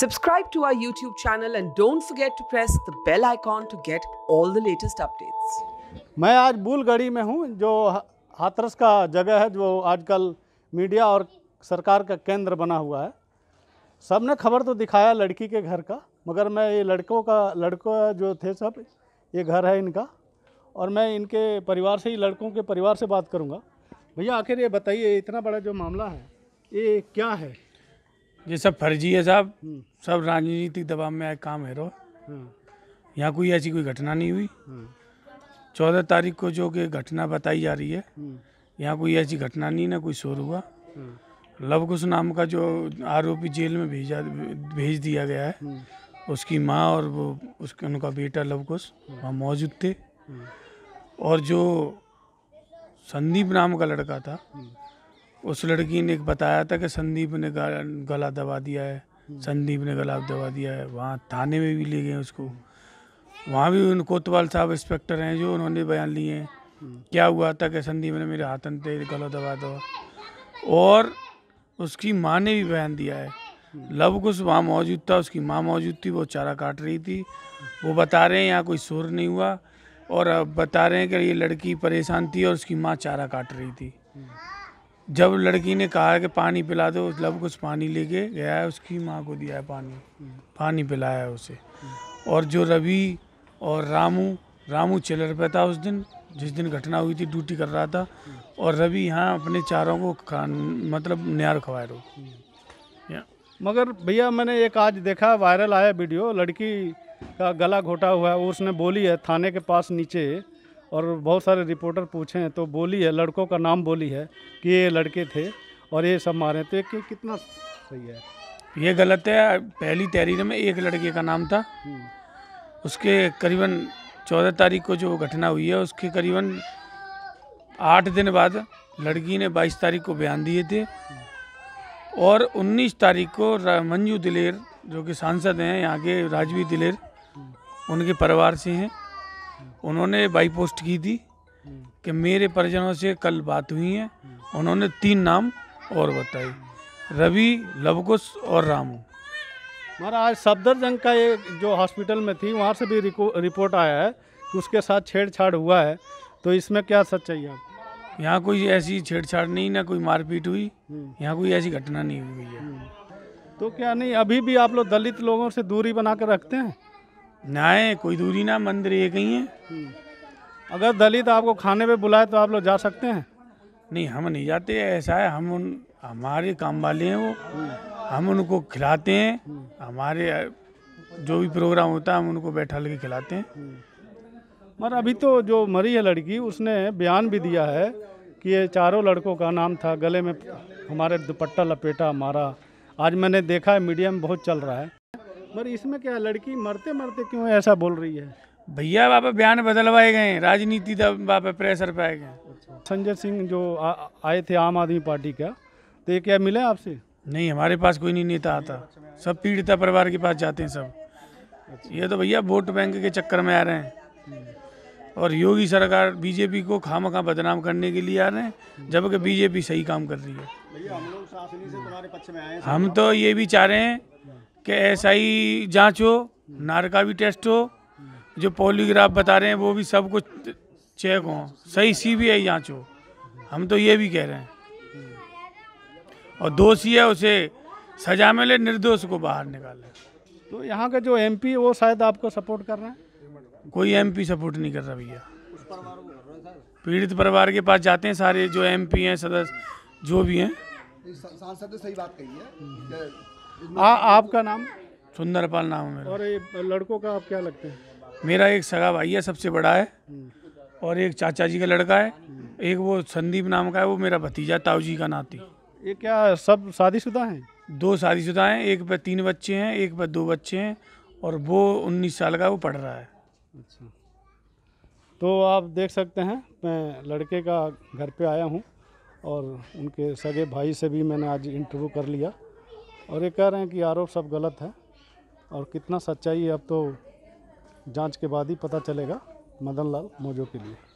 Subscribe to our YouTube channel and don't forget to press the bell icon to get all the latest updates. मैं आज बुलगड़ी में हूँ जो हाथरस का जगह है जो आजकल मीडिया और सरकार का केंद्र बना हुआ है सबने खबर तो दिखाया लड़की के घर का मगर मैं ये लड़कों का लड़कों जो थे सब ये घर है इनका और मैं इनके परिवार से ही लड़कों के परिवार से बात करूँगा भैया आखिर ये बताइए इतना बड़ा जो मामला है ये क्या है ये सब फर्जी है साहब हम्म। सब राजनीतिक दबाव में आए काम है रो हम्म। यहाँ कोई ऐसी कोई घटना नहीं हुई हम्म। चौदह तारीख को जो कि घटना बताई जा रही है यहाँ कोई ऐसी घटना नहीं ना कोई शोर हुआ लवकुश नाम का जो आरोपी जेल में भेजा भेज दिया गया है उसकी माँ और वो उसके उनका बेटा लवकुश वहाँ मौजूद थे और जो संदीप नाम का लड़का था उस लड़की ने बताया था कि संदीप ने गला दबा दिया है संदीप ने गला दबा दिया है वहाँ थाने में भी ले गए उसको वहाँ भी उन कोतवाल साहब इंस्पेक्टर हैं जो उन्होंने बयान लिए हैं क्या हुआ था कि संदीप ने मेरे हाथन पे गला दबा दो और उसकी माँ ने भी बयान दिया है लव कुछ वहाँ मौजूद था उसकी माँ मौजूद थी वो चारा काट रही थी वो बता रहे हैं यहाँ कोई शोर नहीं हुआ और बता रहे हैं कि ये लड़की परेशान थी और उसकी माँ चारा काट रही थी जब लड़की ने कहा कि पानी पिला दो उस लव कुछ पानी लेके गया है उसकी माँ को दिया है पानी पानी पिलाया है उसे और जो रवि और रामू रामू चिलर पे था उस दिन जिस दिन घटना हुई थी ड्यूटी कर रहा था और रवि यहाँ अपने चारों को खान मतलब न्यार खवा रो मगर भैया मैंने एक आज देखा वायरल आया वीडियो लड़की का गला घोटा हुआ है उसने बोली है थाने के पास नीचे और बहुत सारे रिपोर्टर पूछे हैं तो बोली है लड़कों का नाम बोली है कि ये लड़के थे और ये सब मारे थे तो कि कितना सही है ये गलत है पहली तहरीर में एक लड़के का नाम था हम्म। उसके करीबन चौदह तारीख को जो घटना हुई है उसके करीबन आठ दिन बाद लड़की ने बाईस तारीख को बयान दिए थे और उन्नीस तारीख को मंजू दिलेर जो कि सांसद हैं यहाँ के राजवी दिलेर हम्म। उनके परिवार से हैं उन्होंने बाई पोस्ट की थी कि मेरे परिजनों से कल बात हुई है उन्होंने तीन नाम और बताए रवि लवकुश और रामू हमारा आज सफदर जंग का ये जो हॉस्पिटल में थी वहाँ से भी रिपोर्ट आया है कि उसके साथ छेड़छाड़ हुआ है तो इसमें क्या सच्चाई है यहाँ कोई ऐसी छेड़छाड़ नहीं ना कोई मारपीट हुई हम्म। यहाँ कोई ऐसी घटना नहीं हुई है हम्म। तो क्या नहीं अभी भी आप लोग दलित लोगों से दूरी बना कर रखते हैं न्याय कोई दूरी ना मंदिर एक ही है हम्म। अगर दलित आपको खाने पे बुलाए तो आप लोग जा सकते हैं नहीं हम नहीं जाते ऐसा है हम उन हमारे काम वाले हैं वो हम्म। हम उनको खिलाते हैं हम्म। हमारे जो भी प्रोग्राम होता है हम उनको बैठा लेके खिलाते हैं मगर अभी तो जो मरी है लड़की उसने बयान भी दिया है कि ये चारों लड़कों का नाम था गले में हमारे दुपट्टा लपेटा मारा आज मैंने देखा है मीडिया में बहुत चल रहा है मगर इसमें क्या लड़की मरते मरते क्यों ऐसा बोल रही है भैया बापा बयान बदलवाए गए राजनीति बापा प्रेशर पे आए गए अच्छा। संजय सिंह जो आए थे आम आदमी पार्टी का तो ये क्या मिले आपसे नहीं हमारे पास कोई नहीं नेता आता सब पीड़िता परिवार के पास जाते हैं सब अच्छा। ये तो भैया वोट बैंक के चक्कर में आ रहे हैं हम्म। और योगी सरकार बीजेपी को खाम खा बदनाम करने के लिए आ रहे हैं जबकि बीजेपी सही काम कर रही है हम तो ये भी चाह रहे हैं कि एस आई जाँच हो नार का भी टेस्ट हो जो पोलियोग्राफ बता रहे हैं वो भी सब कुछ चेक हो सही सी बी आई जाँच हो हम तो ये भी कह रहे हैं और दोषी है उसे सजा मिले निर्दोष को बाहर निकाले तो यहाँ का जो एमपी वो शायद आपको सपोर्ट कर रहे हैं कोई एमपी सपोर्ट नहीं कर रहा भैया पीड़ित परिवार के पास जाते हैं सारे जो एमपी हैं सदस्य जो भी हैं सांसद ने सही बात कही है आ, आपका नाम सुंदरपाल नाम है मेरा और ये लड़कों का आप क्या लगते हैं मेरा एक सगा भाई है सबसे बड़ा है हम्म। और एक चाचा जी का लड़का है हम्म। एक वो संदीप नाम का है वो मेरा भतीजा ताऊ जी का नाती ये क्या सब शादीशुदा हैं दो शादीशुदा हैं एक पर तीन बच्चे हैं एक पर दो बच्चे हैं और वो उन्नीस साल का वो पढ़ रहा है अच्छा तो आप देख सकते हैं मैं लड़के का घर पे आया हूँ और उनके सगे भाई से भी मैंने आज इंटरव्यू कर लिया और ये कह रहे हैं कि आरोप सब गलत है और कितना सच्चाई है अब तो जांच के बाद ही पता चलेगा मदन लाल मौजो के लिए